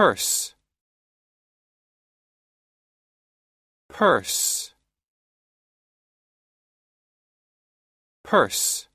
purse purse purse